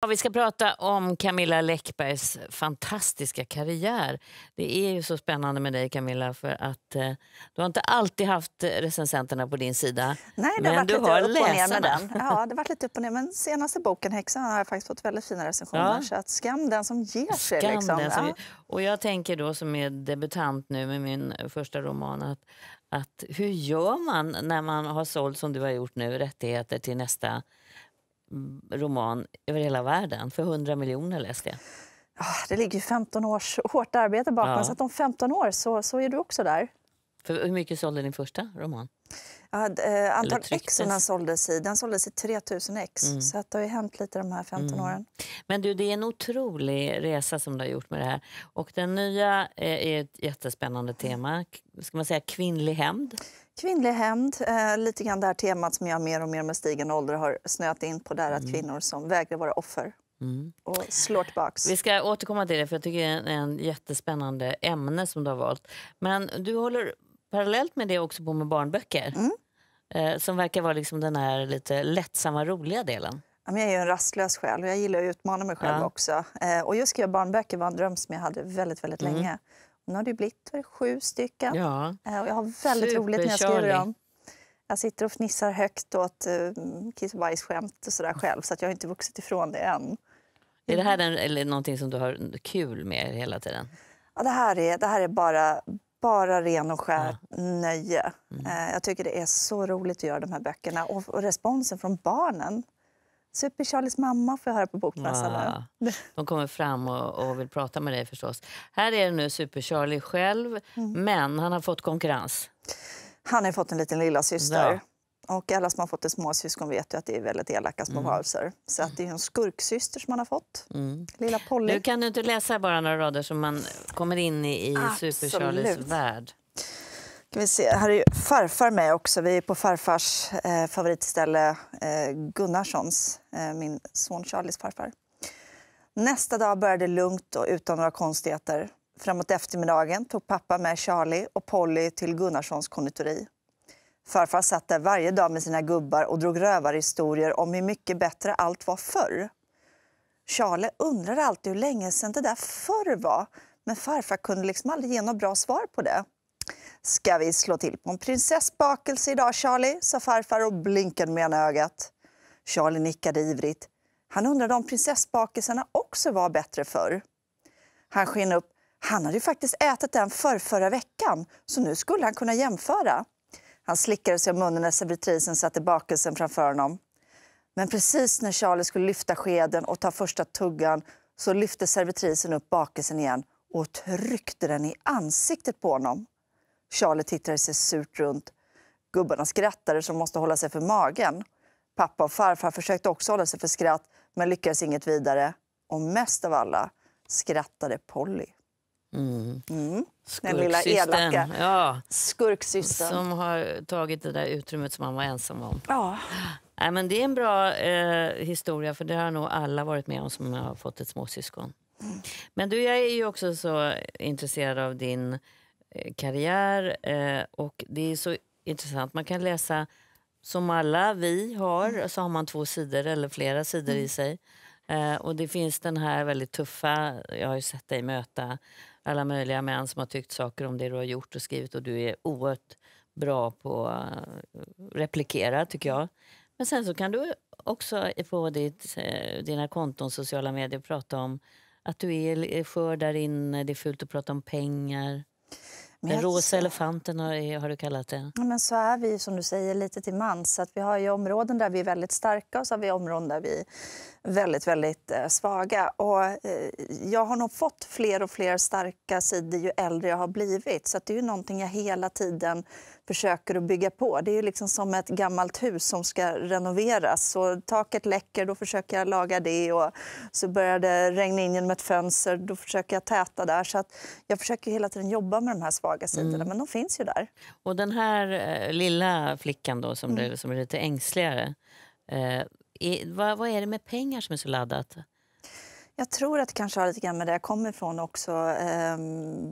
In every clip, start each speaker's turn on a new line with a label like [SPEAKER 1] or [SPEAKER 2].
[SPEAKER 1] Ja, vi ska prata om Camilla Läckbergs fantastiska karriär. Det är ju så spännande med dig Camilla för att eh, du har inte alltid haft eh, recensenterna på din sida. Nej, det har varit har Ja, det har
[SPEAKER 2] varit lite upp och ner. Men senaste boken, Häxan, har jag faktiskt fått väldigt fina recensioner. Ja. Så att skam den som ger sig. Skam liksom. den som ja.
[SPEAKER 1] Och jag tänker då som är debutant nu med min första roman att, att hur gör man när man har sålt, som du har gjort nu, rättigheter till nästa roman över hela världen. För 100 miljoner läste jag. Ah, det ligger 15 års hårt arbete bakom, ja. så att
[SPEAKER 2] om 15 år så, så är du också där.
[SPEAKER 1] För hur mycket sålde din första roman?
[SPEAKER 2] Ja, eh, antal ex som den såldes i, den såldes i 3000 ex. Mm. Så att det har ju hänt lite de här 15 mm. åren.
[SPEAKER 1] Men du, det är en otrolig resa som du har gjort med det här. Och den nya eh, är ett jättespännande tema. Ska man säga kvinnlig hämnd?
[SPEAKER 2] Kvinnlig hämnd, eh, lite grann det här temat som jag mer och mer med stigen ålder har snöat in på, där att mm. kvinnor som vägrar vara offer
[SPEAKER 1] Mm. Och
[SPEAKER 2] slår tillbaks.
[SPEAKER 1] Vi ska återkomma till det, för jag tycker det är ett jättespännande ämne som du har valt. Men du håller parallellt med det också på med barnböcker. Mm. Eh, som verkar vara liksom den här lite lättsamma, roliga delen.
[SPEAKER 2] Jag är ju en rastlös själ och jag gillar att utmana mig själv ja. också. Eh, och just skriva barnböcker var en dröm som jag hade väldigt, väldigt mm. länge. Nu har det blivit sju stycken. Ja. Eh, och jag har väldigt roligt när jag skriver dem. Jag sitter och fnissar högt åt eh, kiss och bajsskämt och sådär själv så att jag har inte vuxit ifrån det än. Är det här en,
[SPEAKER 1] eller någonting som du har kul med hela tiden?
[SPEAKER 2] Ja, det här är, det här är bara, bara ren och skär ja. nöje. Mm. Eh, jag tycker det är så roligt att göra de här böckerna och, och responsen från barnen Super Charlies mamma får jag höra på bokmässan. Ja,
[SPEAKER 1] ah, de kommer fram och, och, vill prata med dig förstås. Här är nu Super Charlie själv, mm. men han har fått konkurrens. Han har fått en liten lilla syster.
[SPEAKER 2] Ja. Och alla som har fått ett småsyskon vet ju att det är väldigt elaka små mm. varelser. Så att det är en skurksyster som man har fått. Mm. Lilla
[SPEAKER 1] Polly. Nu kan du inte läsa bara några rader så man kommer in i, i Super Charlies värld.
[SPEAKER 2] Kan vi se, här är farfar med också. Vi är på farfars eh, favoritställe eh, Gunnarssons, eh, min son Charlies farfar. Nästa dag började lugnt och utan några konstigheter. Framåt eftermiddagen tog pappa med Charlie och Polly till Gunnarssons konditori. Farfar satt där varje dag med sina gubbar och drog rövarhistorier om hur mycket bättre allt var förr. Charlie undrade alltid hur länge sedan det där förr var men farfar kunde liksom aldrig ge något bra svar på det. Ska vi slå till på en prinsessbakelse idag, Charlie? sa farfar och blinkade med ena ögat. Charlie nickade ivrigt. Han undrade om prinsessbakelserna också var bättre förr. Han sken upp. Han hade ju faktiskt ätit en förr förra veckan, så nu skulle han kunna jämföra. Han slickade sig om munnen när servitrisen satte bakelsen framför honom. Men precis när Charlie skulle lyfta skeden och ta första tuggan så lyfte servitrisen upp bakelsen igen och tryckte den i ansiktet på honom. Charlie tittade sig surt runt. Gubbarna skrattade som måste hålla sig för magen. Pappa och farfar försökte också hålla sig för skratt men lyckades inget vidare. Och mest av alla skrattade Polly. Mm.
[SPEAKER 1] Mm. Den lilla elaka ja. skurksystern. Som har tagit det där utrymmet som han var ensam om. Ja. Nej, men det är en bra eh, historia, för det har nog alla varit med om som har fått ett småsyskon. Mm. Men du, jag är ju också så intresserad av din Eh, karriär. Eh, och det är så intressant. Man kan läsa, som alla vi har, mm. så har man två sidor eller flera sidor i mm. sig. Eh, och det finns den här väldigt tuffa, jag har ju sett dig möta alla möjliga män som har tyckt saker om det du har gjort och skrivit och du är oerhört bra på att replikera tycker jag. Men sen så kan du också på ditt, dina konton, sociala medier prata om att du är skör där inne, det är fult att prata om pengar. Men Den rosa elefanten har, har, du kallat det.
[SPEAKER 2] Ja, men så är vi som du säger lite till mans. Att vi har ju områden där vi är väldigt starka och så har vi områden där vi väldigt, väldigt eh, svaga. Och eh, jag har nog fått fler och fler starka sidor ju äldre jag har blivit. Så Det är ju någonting jag hela tiden försöker att bygga på. Det är liksom som ett gammalt hus som ska renoveras. Så taket läcker, då försöker jag laga det. Och så börjar det regna in genom ett fönster, då försöker jag täta där. Så att jag försöker hela tiden
[SPEAKER 1] jobba med de här svaga sidorna, mm. men de finns ju där. Och den här eh, lilla flickan då, som, mm. som är lite ängsligare, vad, vad, är det med pengar som är så laddat?
[SPEAKER 2] Jag tror att det kanske har lite grann med det jag kommer ifrån också, eh,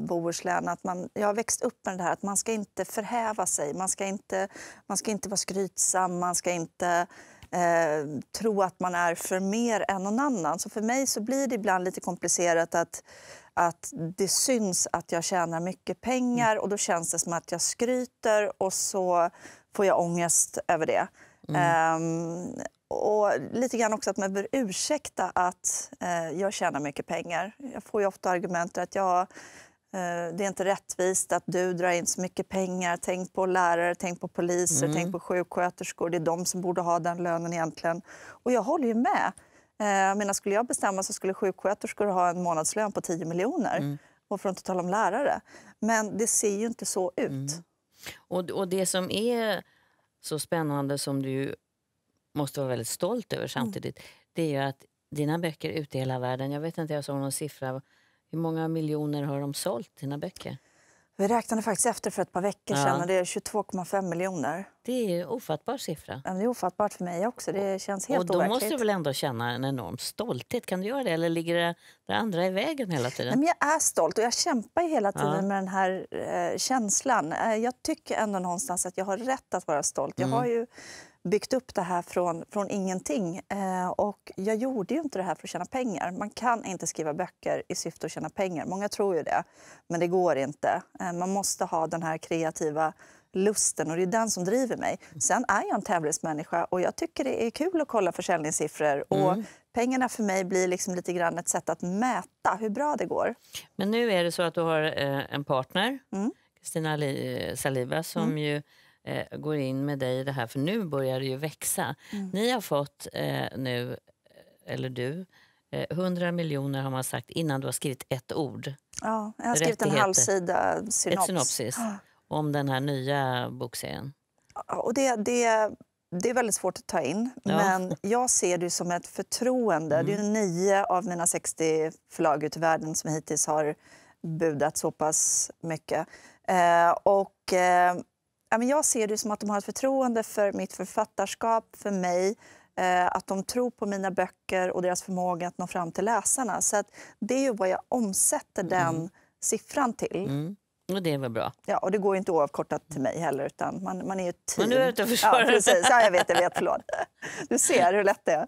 [SPEAKER 2] Bohuslän. Att man, jag har växt upp med det här att man ska inte förhäva sig. Man ska inte, man ska inte vara skrytsam, man ska inte eh, tro att man är för mer än någon annan. Så för mig så blir det ibland lite komplicerat att att det syns att jag tjänar mycket pengar mm. och då känns det som att jag skryter och så får jag ångest över det. Mm. Um, och lite grann också att man bör ursäkta att eh, jag tjänar mycket pengar. Jag får ju ofta argumentet att jag, eh, det är inte rättvist att du drar in så mycket pengar. Tänk på lärare, tänk på poliser, mm. tänk på sjuksköterskor. Det är de som borde ha den lönen egentligen. Och jag håller ju med. Eh, men skulle jag bestämma så skulle sjuksköterskor ha en månadslön på 10 miljoner. Mm. Och för att inte tala om lärare.
[SPEAKER 1] Men det ser ju inte så ut. Mm. Och, och det som är så spännande som du måste vara väldigt stolt över mm. samtidigt, mm. det är ju att dina böcker ute i hela världen, jag vet inte, jag såg någon siffra, hur många miljoner har de sålt, dina böcker?
[SPEAKER 2] Vi räknade faktiskt efter för ett par veckor ja. och det är 22,5 miljoner. Det är en ofattbar siffra. Men det är ofattbart för mig också. Det känns helt Och då overkligt. måste du
[SPEAKER 1] väl ändå känna en enorm stolthet? Kan du göra det eller ligger det, det andra i vägen hela tiden? Nej, men
[SPEAKER 2] jag är stolt och jag kämpar hela tiden ja. med den här eh, känslan. Eh, jag tycker ändå någonstans att jag har rätt att vara stolt. Jag mm. har ju byggt upp det här från, från ingenting. Eh, och jag gjorde ju inte det här för att tjäna pengar. Man kan inte skriva böcker i syfte att tjäna pengar. Många tror ju det, men det går inte. Eh, man måste ha den här kreativa lusten och det är den som driver mig. Sen är jag en tävlingsmänniska och jag tycker det är kul att kolla försäljningssiffror. Och mm. pengarna för mig blir liksom lite grann ett sätt att mäta hur bra det går.
[SPEAKER 1] Men nu är det så att du har eh, en partner, mm. Kristina mm. Saliva, som mm. ju eh, går in med dig i det här, för nu börjar det ju växa. Mm. Ni har fått eh, nu, eh, eller du, eh, 100 miljoner har man sagt innan du har skrivit ett ord. Ja, jag har skrivit en halv synops. Ett synopsis ah. om den här nya bokserien.
[SPEAKER 2] Och det, det, det är väldigt svårt att ta in, ja. men jag ser det som ett förtroende. Mm. Det är mm. nio av mina 60 förlag ute i världen som hittills har budat så pass mycket. Eh, och eh, jag ser det som att de har ett förtroende för mitt författarskap, för mig eh, att de tror på mina böcker och deras förmåga att nå fram till läsarna. Så Det är ju vad jag omsätter mm. den mm. siffran till. Mm. Och det var bra. Ja, och det går inte oavkortat till mig heller, utan man, man är ju team. Men du är ute och försvarar. Ja, precis. Ja,
[SPEAKER 1] jag vet, jag vet, förlåt. Du ser hur lätt det är.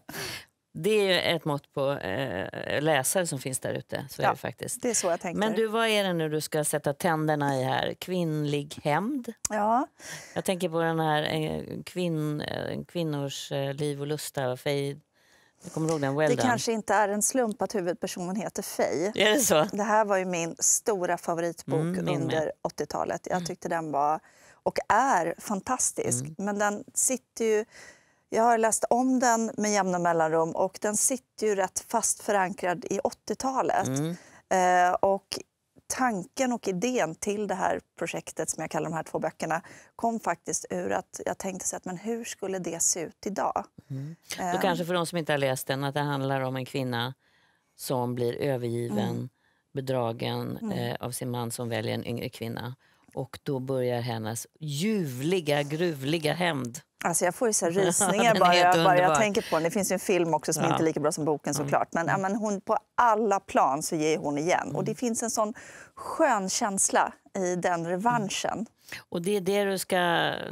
[SPEAKER 1] Det är ett mått på eh, läsare som finns där ute. Så ja, är det, faktiskt. det är så jag tänker. Men du, vad är det nu du ska sätta tänderna i här? Kvinnlig hämnd? Ja. Jag tänker på den här eh, kvinn, eh, Kvinnors eh, liv och lusta, Fade. Jag kommer ihåg den, well det done. kanske
[SPEAKER 2] inte är en slump att huvudpersonen heter Faye. Är det, så? det
[SPEAKER 1] här var ju min stora favoritbok mm, under
[SPEAKER 2] 80-talet. Jag mm. tyckte mm. den var, och är, fantastisk. Mm. Men den sitter ju jag har läst om den med jämna mellanrum och den sitter ju rätt fast förankrad i 80-talet. Mm. Eh, och tanken och idén till det här projektet, som jag kallar de här två böckerna, kom faktiskt ur att jag tänkte så att, men hur skulle det se ut idag?
[SPEAKER 1] Mm. Eh. kanske för de som inte har läst den, att det handlar om en kvinna som blir övergiven, mm. bedragen eh, mm. av sin man som väljer en yngre kvinna. Och då börjar hennes ljuvliga, gruvliga hämnd. Alltså jag får ju så rysningar bara, jag, bara jag tänker
[SPEAKER 2] på den. Det finns en film också som ja. inte är lika
[SPEAKER 1] bra som boken såklart. Men, ja,
[SPEAKER 2] mm. men hon, på alla plan så ger hon igen. Mm. Och det mm. finns en sån skön känsla i den revanschen. Mm.
[SPEAKER 1] Och det är det du ska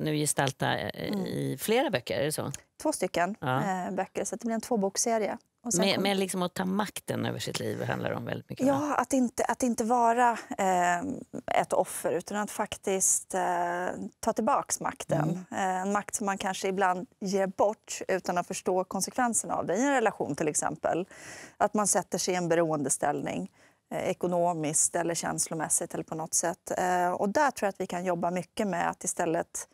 [SPEAKER 1] nu gestalta eh, mm. i mm. flera böcker, är det så?
[SPEAKER 2] Två stycken ja. Eh, böcker, så det blir en tvåbokserie men, kom... men
[SPEAKER 1] liksom att ta makten över sitt liv handlar om väldigt mycket.
[SPEAKER 2] Ja, att inte, att inte vara eh, ett offer utan att faktiskt eh, ta tillbaka makten. Mm. Eh, en makt som man kanske ibland ger bort utan att förstå konsekvenserna av det i en relation till exempel. Att man sätter sig i en beroendeställning eh, ekonomiskt eller känslomässigt eller på något sätt. Eh, och där tror jag att vi kan jobba mycket med att istället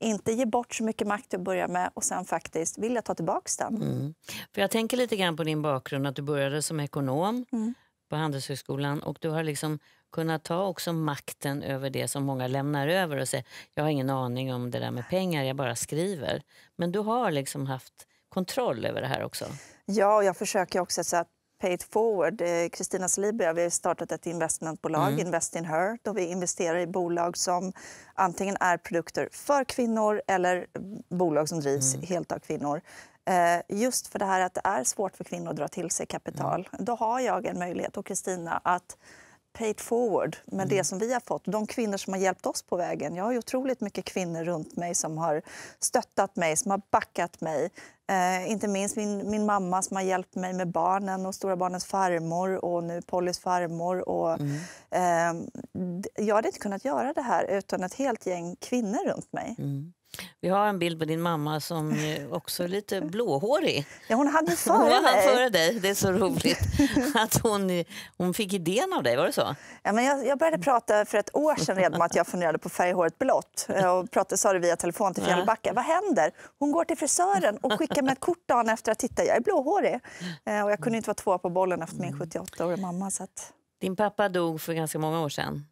[SPEAKER 2] inte ge bort så mycket makt att börja med och sen faktiskt vilja ta tillbaka den.
[SPEAKER 1] Mm. För jag tänker lite grann på din bakgrund, att du började som ekonom mm. på Handelshögskolan och du har liksom kunnat ta också makten över det som många lämnar över och säger jag har ingen aning om det där med pengar, jag bara skriver. Men du har liksom haft kontroll över det här också?
[SPEAKER 2] Ja, och jag försöker också så att Pay it forward. Kristina eh, Sliby har startat ett investmentbolag, mm. Invest in her, då vi investerar i bolag som antingen är produkter för kvinnor eller bolag som drivs mm. helt av kvinnor. Eh, just för det här att det är svårt för kvinnor att dra till sig kapital. Mm. Då har jag en möjlighet, och Kristina, att pay it forward med mm. det som vi har fått. De kvinnor som har hjälpt oss på vägen. Jag har ju otroligt mycket kvinnor runt mig som har stöttat mig, som har backat mig. Eh, inte minst min, min mamma som har hjälpt mig med barnen och stora barnens farmor och nu Pollys farmor. Och, mm. eh, jag hade inte kunnat göra det här utan ett helt gäng kvinnor runt mig.
[SPEAKER 1] Mm. Vi har en bild på din mamma som eh, också är lite blåhårig. Ja, hon hade före hon var före dig. Det är så roligt att hon, hon fick idén av dig, var det så? Ja, men jag, jag började prata för ett
[SPEAKER 2] år sedan redan om att jag funderade på färghåret blått. Eh, och pratade, sa det via telefon till Fjällbacka. Vad händer? Hon går till frisören och skickar mig ett kort dagen efter att titta, jag är blåhårig. Eh, och jag kunde inte vara två på
[SPEAKER 1] bollen efter min 78-åriga
[SPEAKER 2] mamma. Så att...
[SPEAKER 1] Din pappa dog för ganska många år sedan.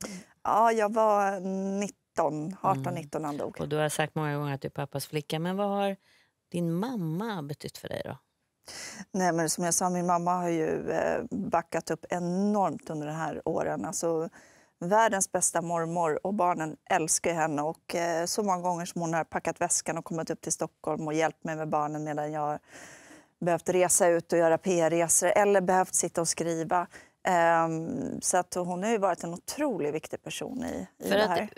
[SPEAKER 1] Ja,
[SPEAKER 2] jag var 90 19, 18, 19 han dog.
[SPEAKER 1] Och du har sagt många gånger att du är pappas flicka. Men vad har din mamma betytt för dig då?
[SPEAKER 2] Nej, men som jag sa, min mamma har ju eh, backat upp enormt under de här åren. Alltså, världens bästa mormor och barnen älskar henne. Och eh, så många gånger som hon har packat väskan och kommit upp till Stockholm och hjälpt mig med barnen medan jag behövt resa ut och göra PR-resor eller behövt sitta och skriva. Ehm, så att hon har varit en otroligt viktig person
[SPEAKER 1] i, i För det här. Att,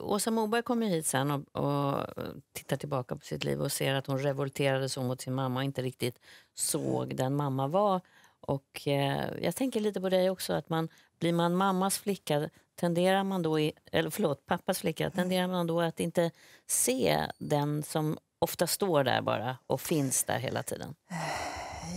[SPEAKER 1] Åsa Moberg kommer hit sen och, och, eh, tittar tillbaka på sitt liv och ser att hon revolterade så mot sin mamma och inte riktigt såg mm. den mamma var. Och eh, jag tänker lite på dig också, att man, blir man mammas flicka tenderar man då, i, eller förlåt, pappas flicka, mm. tenderar man då att inte se den som ofta står där bara och finns där hela tiden?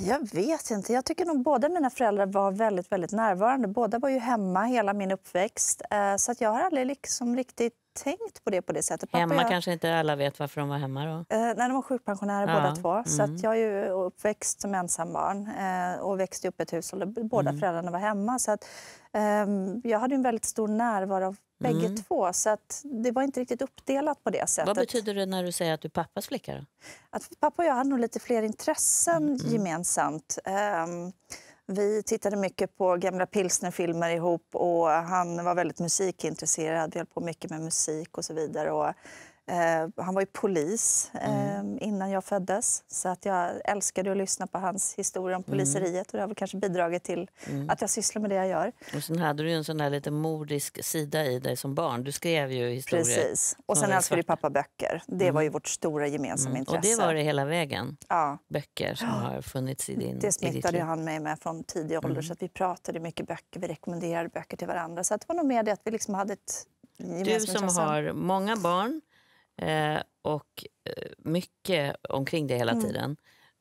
[SPEAKER 2] Jag vet inte. Jag tycker nog båda mina föräldrar var väldigt, väldigt närvarande. Båda var ju hemma hela min uppväxt. Eh, så att jag har aldrig liksom riktigt tänkt på det på det sättet. hemma jag,
[SPEAKER 1] kanske inte alla vet varför de var hemma då?
[SPEAKER 2] Eh, nej, de var sjukpensionärer ja. båda två. Mm. Så att jag är ju uppväxt som ensambarn eh, och växte upp i ett hushåll där båda mm. föräldrarna var hemma. Så att, eh, jag hade en väldigt stor närvaro av mm. bägge två. Så att det var inte riktigt uppdelat på det sättet. Vad betyder
[SPEAKER 1] det när du säger att du är pappas flicka? Då?
[SPEAKER 2] Att pappa och jag hade nog lite fler intressen mm, mm. gemensamt. Ehm, vi tittade mycket på gamla pilsnerfilmer ihop och han var väldigt musikintresserad, vi höll på mycket med musik och så vidare. Och Eh, han var ju polis eh, mm. Ehm, innan jag föddes. Så att jag älskade att lyssna på hans historia om mm. poliseriet mm. och det har väl kanske bidragit till mm. att jag sysslar med det jag gör.
[SPEAKER 1] Och sen hade du en sån här lite mordisk sida i dig som barn. Du skrev ju historier. Precis. Och sen älskade ju pappa böcker. Det var ju mm. vårt stora gemensamma intresse. Mm. Och det var det hela vägen? Ja. Böcker som har funnits i din Det smittade han
[SPEAKER 2] mig med från tidig ålder så att vi pratade mycket böcker. Vi rekommenderade böcker till varandra. Så att det var nog mer det att vi liksom hade ett
[SPEAKER 1] gemensamt intresse. du som har många barn, Eh, och eh, mycket omkring dig hela mm. tiden.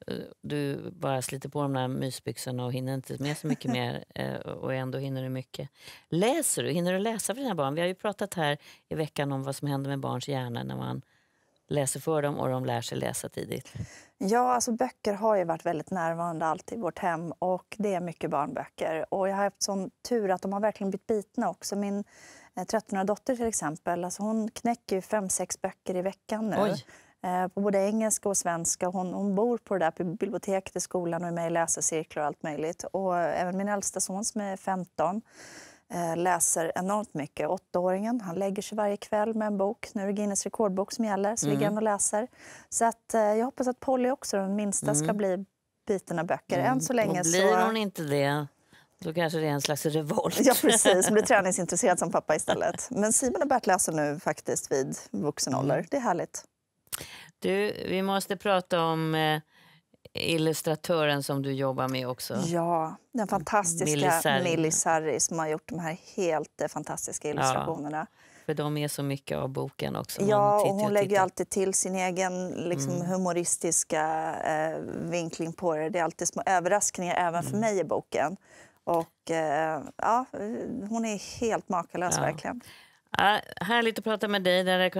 [SPEAKER 1] Eh, du bara sliter på de där mysbyxorna och hinner inte med så mycket mer eh, och ändå hinner du mycket. Läser du? Hinner du läsa för dina barn? Vi har ju pratat här i veckan om vad som händer med barns hjärna när man läser för dem och de lär sig läsa tidigt?
[SPEAKER 2] Ja, alltså böcker har ju varit väldigt närvarande alltid i vårt hem och det är mycket barnböcker. Och jag har haft sån tur att de har verkligen blivit bitna också. Min 13 eh, dotter till exempel, alltså hon knäcker fem, sex böcker i veckan nu. Oj. Eh, på både engelska och svenska. Hon, hon bor på det där biblioteket i skolan och är med i läsecirklar och allt möjligt. Och även min äldsta son som är 15 eh, läser enormt mycket. Åttaåringen han lägger sig varje kväll med en bok. Nu är det Guinness rekordbok som gäller, så mm. ligger han mm. och läser. Så att, jag hoppas att Polly också, den minsta, ska mm. bli biten av böcker. Mm. Än så länge och blir så... hon inte
[SPEAKER 1] det då kanske det är en slags revolt. Ja, precis. Blir träningsintresserad som pappa istället.
[SPEAKER 2] Men Simon och Bert läser nu faktiskt vid vuxen mm. ålder. Det är härligt.
[SPEAKER 1] Du, vi måste prata om eh, illustratören som du jobbar med också. Ja,
[SPEAKER 2] den mm. fantastiska Sarri som har gjort de här helt eh, fantastiska illustrationerna.
[SPEAKER 1] Ja, för de är så mycket av boken också. Ja, och hon och lägger
[SPEAKER 2] alltid till sin egen liksom, mm. humoristiska eh, vinkling på det. Det är alltid små överraskningar även mm. för mig i boken. Och eh, ja, hon är helt makalös ja. verkligen. Ja, härligt att prata med dig. Det hade